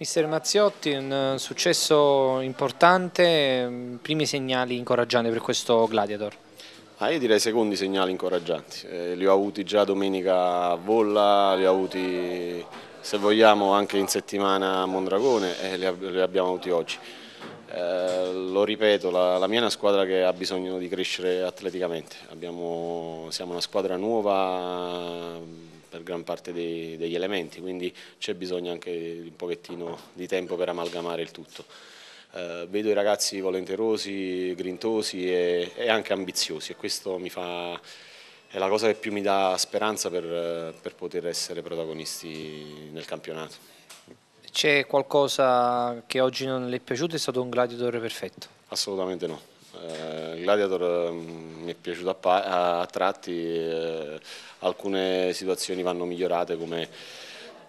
Mister Mazziotti, un eh, successo importante, mm, primi segnali incoraggianti per questo Gladiator? Ah, io direi secondi segnali incoraggianti, eh, li ho avuti già domenica a Volla, li ho avuti se vogliamo anche in settimana a Mondragone e eh, li, abbiamo avuti oggi. Eh, lo ripeto, la, la, mia è una squadra che ha bisogno di crescere atleticamente, abbiamo, siamo una squadra nuova per gran parte dei, degli elementi, quindi c'è bisogno anche di un pochettino di tempo per amalgamare il tutto. Eh, vedo i ragazzi volenterosi, grintosi e, e anche ambiziosi e questo fa, è la cosa che più mi dà speranza per, per poter essere protagonisti nel campionato. C'è qualcosa che oggi non le è piaciuto? È stato un gladiatore perfetto? Assolutamente no. Eh, gladiator mm, mi è piaciuto a, a tratti, eh, alcune situazioni vanno migliorate come,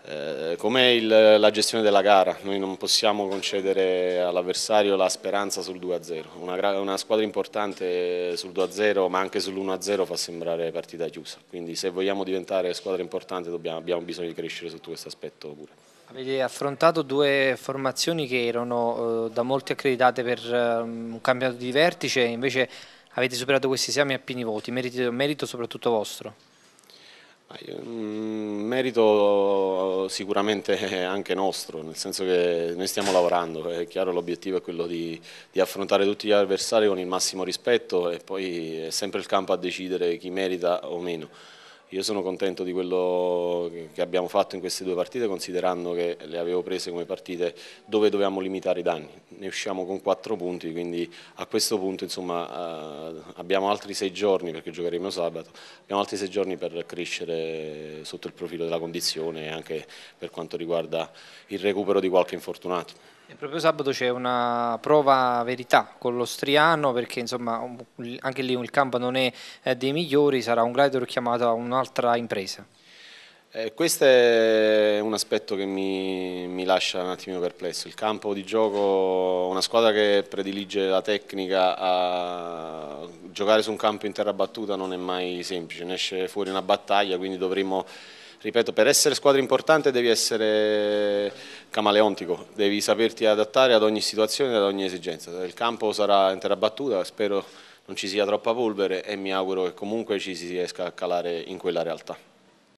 eh, come il, la gestione della gara, noi non possiamo concedere all'avversario la speranza sul 2-0, una, una, squadra importante sul 2-0 ma anche sull'1-0 fa sembrare partita chiusa, quindi se vogliamo diventare squadra importante dobbiamo, abbiamo bisogno di crescere sotto questo aspetto pure. Avete affrontato due formazioni che erano eh, da molti accreditate per eh, un campionato di vertice, invece avete superato questi esami a pieni voti, merito, merito soprattutto vostro. Mm, merito sicuramente anche nostro, nel senso che noi stiamo lavorando, è chiaro l'obiettivo è quello di, di, affrontare tutti gli avversari con il massimo rispetto e poi è sempre il campo a decidere chi merita o meno. Io sono contento di quello che abbiamo fatto in queste due partite considerando che le avevo prese come partite dove dovevamo limitare i danni. Ne usciamo con quattro punti, quindi a questo punto insomma, eh, abbiamo altri sei giorni, perché giocheremo sabato, abbiamo altri sei giorni per crescere sotto il profilo della condizione e anche per quanto riguarda il recupero di qualche infortunato proprio sabato c'è una prova verità con l'Ostriano perché insomma anche lì il campo non è dei migliori, sarà un glider chiamato a un'altra impresa. Eh, questo è un aspetto che mi, mi, lascia un attimino perplesso, il campo di gioco, una squadra che predilige la tecnica a giocare su un campo in terra battuta non è mai semplice, ne esce fuori una battaglia quindi dovremmo ripeto, per essere squadra importante devi essere camaleontico, devi saperti adattare ad ogni situazione, e ad ogni esigenza. Il campo sarà intera battuta, spero non ci sia troppa polvere e mi auguro che comunque ci si riesca a calare in quella realtà.